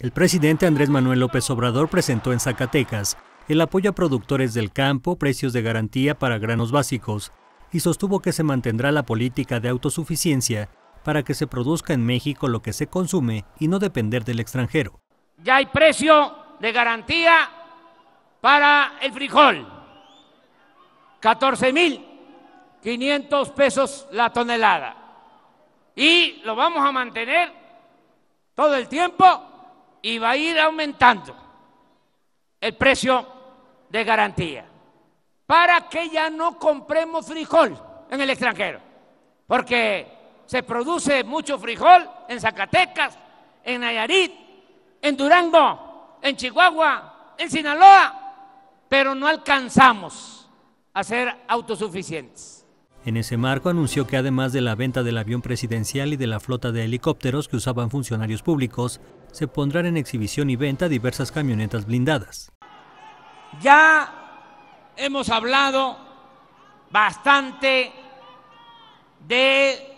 El presidente Andrés Manuel López Obrador presentó en Zacatecas el apoyo a productores del campo, precios de garantía para granos básicos, y sostuvo que se mantendrá la política de autosuficiencia para que se produzca en México lo que se consume y no depender del extranjero. Ya hay precio de garantía para el frijol, 14.500 pesos la tonelada. Y lo vamos a mantener todo el tiempo y va a ir aumentando el precio de garantía para que ya no compremos frijol en el extranjero, porque se produce mucho frijol en Zacatecas, en Nayarit, en Durango, en Chihuahua, en Sinaloa, pero no alcanzamos a ser autosuficientes. En ese marco anunció que además de la venta del avión presidencial y de la flota de helicópteros que usaban funcionarios públicos, se pondrán en exhibición y venta diversas camionetas blindadas. Ya hemos hablado bastante de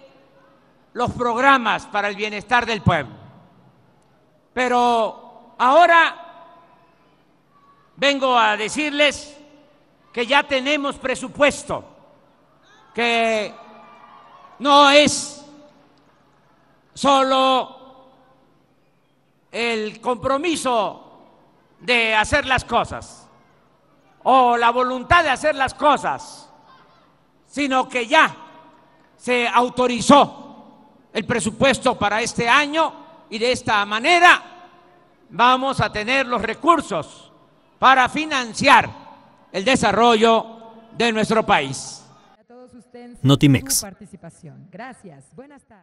los programas para el bienestar del pueblo, pero ahora vengo a decirles que ya tenemos presupuesto que no es solo el compromiso de hacer las cosas o la voluntad de hacer las cosas, sino que ya se autorizó el presupuesto para este año y de esta manera vamos a tener los recursos para financiar el desarrollo de nuestro país. Notimex. Gracias. Buenas tardes.